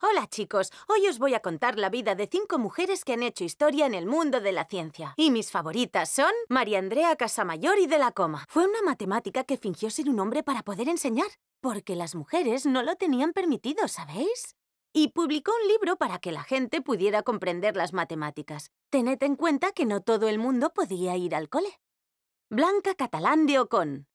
Hola chicos, hoy os voy a contar la vida de cinco mujeres que han hecho historia en el mundo de la ciencia. Y mis favoritas son María Andrea Casamayor y de la Coma. Fue una matemática que fingió ser un hombre para poder enseñar, porque las mujeres no lo tenían permitido, ¿sabéis? Y publicó un libro para que la gente pudiera comprender las matemáticas. Tened en cuenta que no todo el mundo podía ir al cole. Blanca Catalán de Ocon.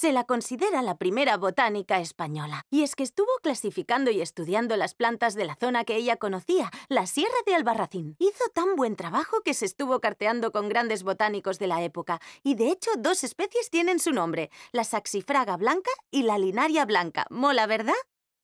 Se la considera la primera botánica española. Y es que estuvo clasificando y estudiando las plantas de la zona que ella conocía, la Sierra de Albarracín. Hizo tan buen trabajo que se estuvo carteando con grandes botánicos de la época. Y de hecho, dos especies tienen su nombre, la saxifraga blanca y la linaria blanca. ¿Mola, verdad?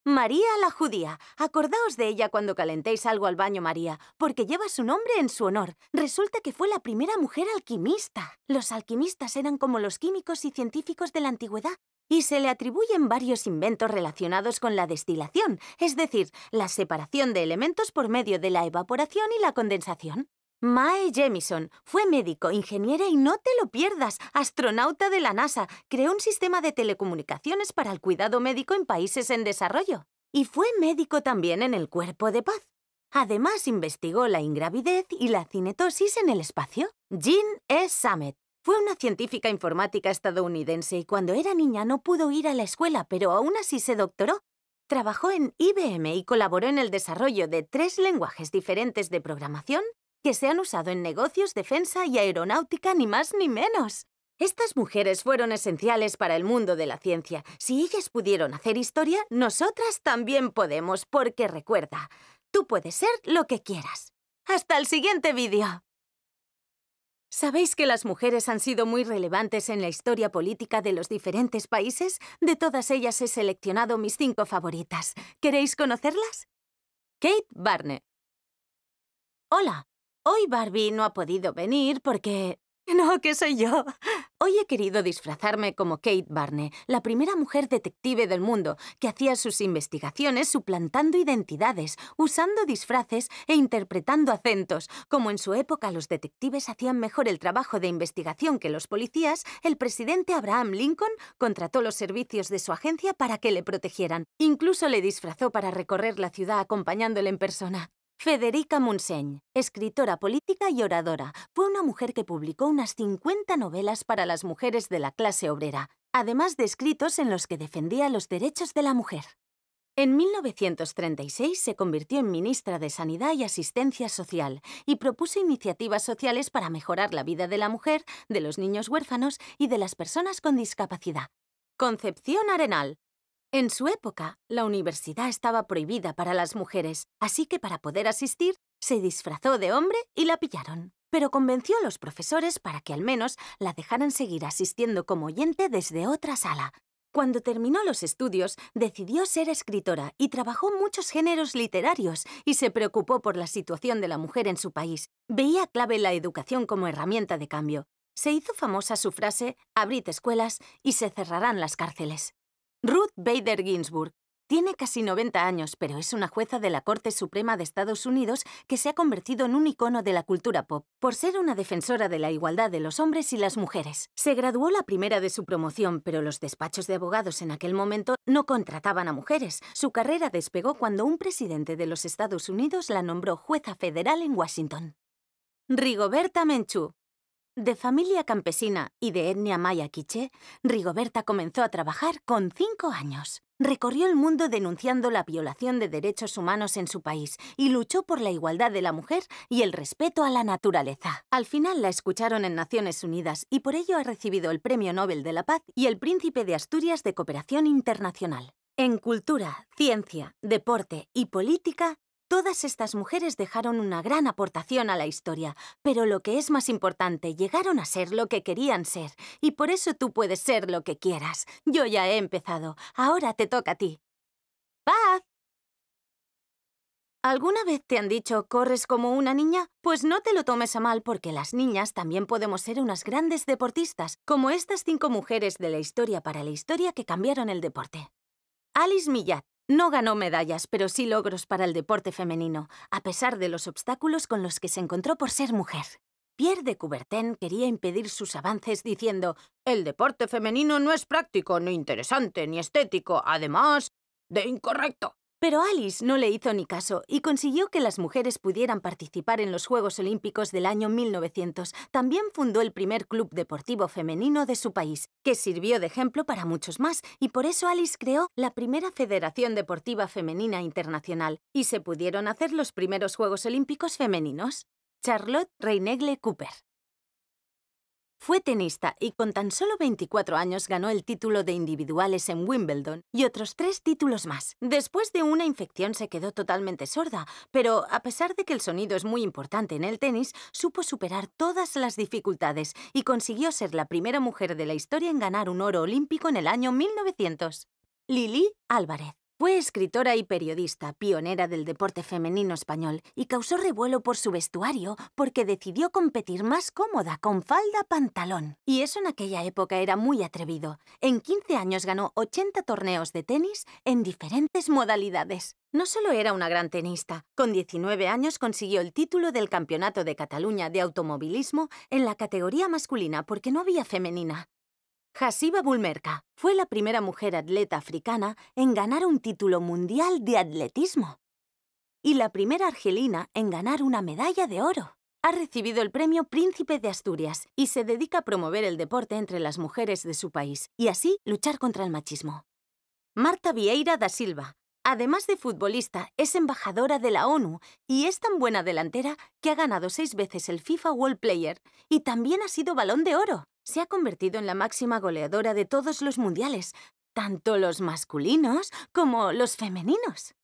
María la judía. Acordaos de ella cuando calentéis algo al baño, María, porque lleva su nombre en su honor. Resulta que fue la primera mujer alquimista. Los alquimistas eran como los químicos y científicos de la antigüedad y se le atribuyen varios inventos relacionados con la destilación, es decir, la separación de elementos por medio de la evaporación y la condensación. Mae Jemison fue médico, ingeniera y no te lo pierdas, astronauta de la NASA. Creó un sistema de telecomunicaciones para el cuidado médico en países en desarrollo. Y fue médico también en el Cuerpo de Paz. Además, investigó la ingravidez y la cinetosis en el espacio. Jean E. Summit fue una científica informática estadounidense y cuando era niña no pudo ir a la escuela, pero aún así se doctoró Trabajó en IBM y colaboró en el desarrollo de tres lenguajes diferentes de programación que se han usado en negocios, defensa y aeronáutica, ni más ni menos. Estas mujeres fueron esenciales para el mundo de la ciencia. Si ellas pudieron hacer historia, nosotras también podemos, porque recuerda, tú puedes ser lo que quieras. ¡Hasta el siguiente vídeo! ¿Sabéis que las mujeres han sido muy relevantes en la historia política de los diferentes países? De todas ellas he seleccionado mis cinco favoritas. ¿Queréis conocerlas? Kate Barney. Hola, Hoy Barbie no ha podido venir porque... No, que soy yo. Hoy he querido disfrazarme como Kate Barney, la primera mujer detective del mundo, que hacía sus investigaciones suplantando identidades, usando disfraces e interpretando acentos. Como en su época los detectives hacían mejor el trabajo de investigación que los policías, el presidente Abraham Lincoln contrató los servicios de su agencia para que le protegieran. Incluso le disfrazó para recorrer la ciudad acompañándole en persona. Federica Munseñ, escritora política y oradora, fue una mujer que publicó unas 50 novelas para las mujeres de la clase obrera, además de escritos en los que defendía los derechos de la mujer. En 1936 se convirtió en ministra de Sanidad y Asistencia Social y propuso iniciativas sociales para mejorar la vida de la mujer, de los niños huérfanos y de las personas con discapacidad. Concepción Arenal, en su época, la universidad estaba prohibida para las mujeres, así que para poder asistir, se disfrazó de hombre y la pillaron. Pero convenció a los profesores para que al menos la dejaran seguir asistiendo como oyente desde otra sala. Cuando terminó los estudios, decidió ser escritora y trabajó muchos géneros literarios y se preocupó por la situación de la mujer en su país. Veía clave la educación como herramienta de cambio. Se hizo famosa su frase, abrid escuelas y se cerrarán las cárceles. Ruth Bader Ginsburg. Tiene casi 90 años, pero es una jueza de la Corte Suprema de Estados Unidos que se ha convertido en un icono de la cultura pop por ser una defensora de la igualdad de los hombres y las mujeres. Se graduó la primera de su promoción, pero los despachos de abogados en aquel momento no contrataban a mujeres. Su carrera despegó cuando un presidente de los Estados Unidos la nombró jueza federal en Washington. Rigoberta Menchú. De familia campesina y de etnia maya quiché, Rigoberta comenzó a trabajar con cinco años. Recorrió el mundo denunciando la violación de derechos humanos en su país y luchó por la igualdad de la mujer y el respeto a la naturaleza. Al final la escucharon en Naciones Unidas y por ello ha recibido el Premio Nobel de la Paz y el Príncipe de Asturias de Cooperación Internacional. En cultura, ciencia, deporte y política, Todas estas mujeres dejaron una gran aportación a la historia, pero lo que es más importante, llegaron a ser lo que querían ser, y por eso tú puedes ser lo que quieras. Yo ya he empezado, ahora te toca a ti. ¡Paz! ¿Alguna vez te han dicho corres como una niña? Pues no te lo tomes a mal porque las niñas también podemos ser unas grandes deportistas, como estas cinco mujeres de la historia para la historia que cambiaron el deporte. Alice Millat, no ganó medallas, pero sí logros para el deporte femenino, a pesar de los obstáculos con los que se encontró por ser mujer. Pierre de Coubertin quería impedir sus avances diciendo «El deporte femenino no es práctico, ni interesante, ni estético, además de incorrecto». Pero Alice no le hizo ni caso y consiguió que las mujeres pudieran participar en los Juegos Olímpicos del año 1900. También fundó el primer club deportivo femenino de su país, que sirvió de ejemplo para muchos más, y por eso Alice creó la primera Federación Deportiva Femenina Internacional, y se pudieron hacer los primeros Juegos Olímpicos femeninos. Charlotte Reinegle Cooper fue tenista y con tan solo 24 años ganó el título de individuales en Wimbledon y otros tres títulos más. Después de una infección se quedó totalmente sorda, pero a pesar de que el sonido es muy importante en el tenis, supo superar todas las dificultades y consiguió ser la primera mujer de la historia en ganar un oro olímpico en el año 1900. Lili Álvarez. Fue escritora y periodista, pionera del deporte femenino español, y causó revuelo por su vestuario porque decidió competir más cómoda con falda pantalón. Y eso en aquella época era muy atrevido. En 15 años ganó 80 torneos de tenis en diferentes modalidades. No solo era una gran tenista, con 19 años consiguió el título del Campeonato de Cataluña de Automovilismo en la categoría masculina porque no había femenina. Hasiba Bulmerka fue la primera mujer atleta africana en ganar un título mundial de atletismo y la primera argelina en ganar una medalla de oro. Ha recibido el premio Príncipe de Asturias y se dedica a promover el deporte entre las mujeres de su país y así luchar contra el machismo. Marta Vieira da Silva, además de futbolista, es embajadora de la ONU y es tan buena delantera que ha ganado seis veces el FIFA World Player y también ha sido balón de oro se ha convertido en la máxima goleadora de todos los mundiales, tanto los masculinos como los femeninos.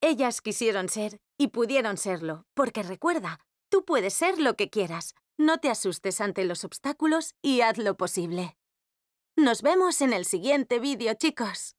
Ellas quisieron ser y pudieron serlo, porque recuerda, tú puedes ser lo que quieras. No te asustes ante los obstáculos y haz lo posible. Nos vemos en el siguiente vídeo, chicos.